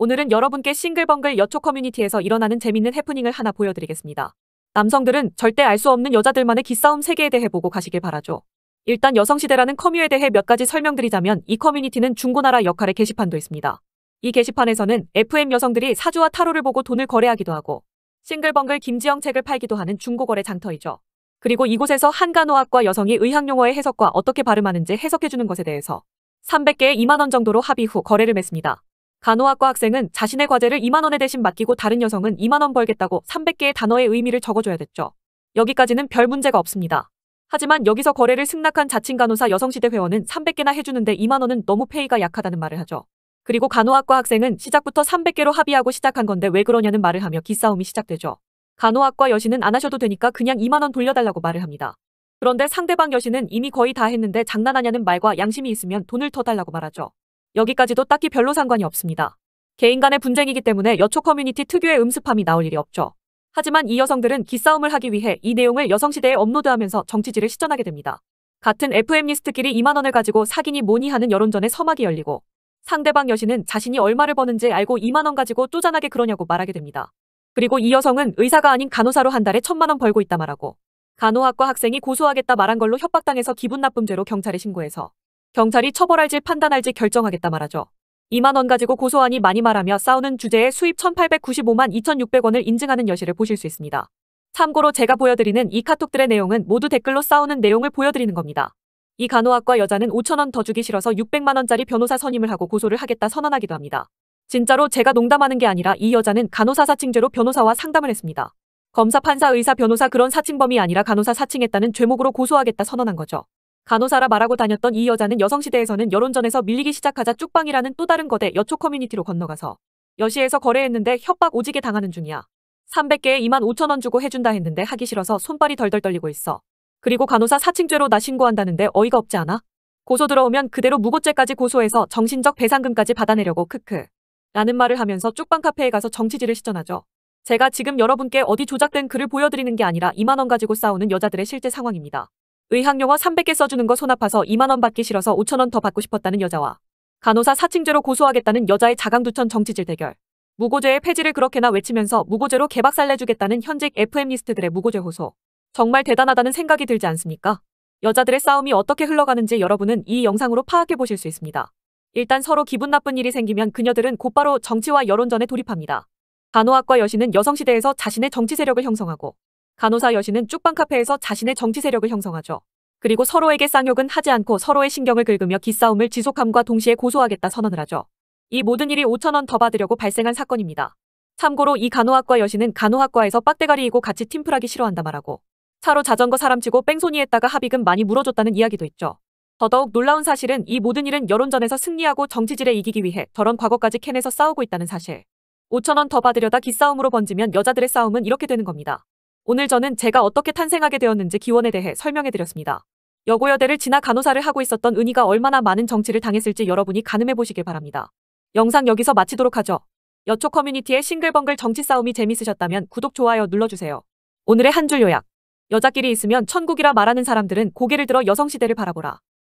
오늘은 여러분께 싱글벙글 여초 커뮤니티에서 일어나는 재밌는 해프닝을 하나 보여드리겠습니다. 남성들은 절대 알 수 없는 여자들만의 기싸움 세계에 대해 보고 가시길 바라죠. 일단 여성시대라는 커뮤에 대해 몇 가지 설명드리자면 이 커뮤니티는 중고나라 역할의 게시판도 있습니다. 이 게시판에서는 FM 여성들이 사주와 타로를 보고 돈을 거래하기도 하고 싱글벙글 김지영 책을 팔기도 하는 중고거래 장터이죠. 그리고 이곳에서 한간호학과 여성이 의학용어의 해석과 어떻게 발음하는지 해석해주는 것에 대해서 300개에 2만원 정도로 합의 후 거래를 맺습니다. 간호학과 학생은 자신의 과제를 2만원에 대신 맡기고 다른 여성은 2만원 벌겠다고 300개의 단어의 의미를 적어줘야 됐죠. 여기까지는 별 문제가 없습니다. 하지만 여기서 거래를 승낙한 자칭 간호사 여성시대 회원은 300개나 해주는데 2만원은 너무 페이가 약하다는 말을 하죠. 그리고 간호학과 학생은 시작부터 300개로 합의하고 시작한 건데 왜 그러냐는 말을 하며 기싸움이 시작되죠. 간호학과 여신은 안 하셔도 되니까 그냥 2만원 돌려달라고 말을 합니다. 그런데 상대방 여신은 이미 거의 다 했는데 장난하냐는 말과 양심이 있으면 돈을 더 달라고 말하죠. 여기까지도 딱히 별로 상관이 없습니다. 개인 간의 분쟁이기 때문에 여초 커뮤니티 특유의 음습함이 나올 일이 없죠. 하지만 이 여성들은 기싸움을 하기 위해 이 내용을 여성시대에 업로드하면서 정치질을 시전하게 됩니다. 같은 FM리스트끼리 2만원을 가지고 사기니 뭐니 하는 여론전에 서막이 열리고 상대방 여신은 자신이 얼마를 버는지 알고 2만원 가지고 쪼잔하게 그러냐고 말하게 됩니다. 그리고 이 여성은 의사가 아닌 간호사로 한 달에 천만원 벌고 있다 말하고 간호학과 학생이 고소하겠다 말한 걸로 협박당해서 기분 나쁨죄로 경찰에 신고해서 경찰이 처벌할지 판단할지 결정하겠다 말하죠. 2만 원 가지고 고소하니 많이 말하며 싸우는 주제에 수입 1895만 2600원을 인증하는 여시을 보실 수 있습니다. 참고로 제가 보여드리는 이 카톡들의 내용은 모두 댓글로 싸우는 내용을 보여드리는 겁니다. 이 간호학과 여자는 5천원 더 주기 싫어서 600만원짜리 변호사 선임을 하고 고소를 하겠다 선언하기도 합니다. 진짜로 제가 농담하는 게 아니라 이 여자는 간호사 사칭죄로 변호사와 상담을 했습니다. 검사, 판사, 의사, 변호사 그런 사칭범이 아니라 간호사 사칭했다는 죄목으로 고소하겠다 선언한 거죠. 간호사라 말하고 다녔던 이 여자는 여성시대에서는 여론전에서 밀리기 시작하자 쭉방이라는 또 다른 거대 여초 커뮤니티로 건너가서 여시에서 거래했는데 협박 오지게 당하는 중이야. 300개에 2만 5천 원 주고 해준다 했는데 하기 싫어서 손발이 덜덜 떨리고 있어. 그리고 간호사 사칭죄로 나 신고한다는데 어이가 없지 않아? 고소 들어오면 그대로 무고죄까지 고소해서 정신적 배상금까지 받아내려고 크크. 라는 말을 하면서 쭉방 카페에 가서 정치질을 시전하죠. 제가 지금 여러분께 어디 조작된 글을 보여드리는 게 아니라 2만 원 가지고 싸우는 여자들의 실제 상황입니다. 의학용어 300개 써주는 거 손 아파서 2만원 받기 싫어서 5천원 더 받고 싶었다는 여자와 간호사 사칭죄로 고소하겠다는 여자의 자강두천 정치질 대결. 무고죄의 폐지를 그렇게나 외치면서 무고죄로 개박살내주겠다는 현직 FM 리스트들의 무고죄 호소. 정말 대단하다는 생각이 들지 않습니까? 여자들의 싸움이 어떻게 흘러가는지 여러분은 이 영상으로 파악해 보실 수 있습니다. 일단 서로 기분 나쁜 일이 생기면 그녀들은 곧바로 정치와 여론전에 돌입합니다. 간호학과 여신은 여성시대에서 자신의 정치 세력을 형성하고 간호사 여신은 쭉방 카페에서 자신의 정치 세력을 형성하죠. 그리고 서로에게 쌍욕은 하지 않고 서로의 신경을 긁으며 기싸움을 지속함과 동시에 고소하겠다 선언을 하죠. 이 모든 일이 5천원 더 받으려고 발생한 사건입니다. 참고로 이 간호학과 여신은 간호학과에서 빡대가리이고 같이 팀플하기 싫어한다 말하고 차로 자전거 사람치고 뺑소니 했다가 합의금 많이 물어줬다는 이야기도 있죠. 더더욱 놀라운 사실은 이 모든 일은 여론전에서 승리하고 정치질에 이기기 위해 저런 과거까지 캔에서 싸우고 있다는 사실. 5천원 더 받으려다 기싸움으로 번지면 여자들의 싸움은 이렇게 되는 겁니다. 오늘 저는 제가 어떻게 탄생하게 되었는지 기원에 대해 설명해드렸습니다. 여고여대를 지나 간호사를 하고 있었던 은희가 얼마나 많은 정치를 당했을지 여러분이 가늠해보시길 바랍니다. 영상 여기서 마치도록 하죠. 여초 커뮤니티의 싱글벙글 정치 싸움이 재밌으셨다면 구독, 좋아요 눌러주세요. 오늘의 한 줄 요약. 여자끼리 있으면 천국이라 말하는 사람들은 고개를 들어 여성시대를 바라보라.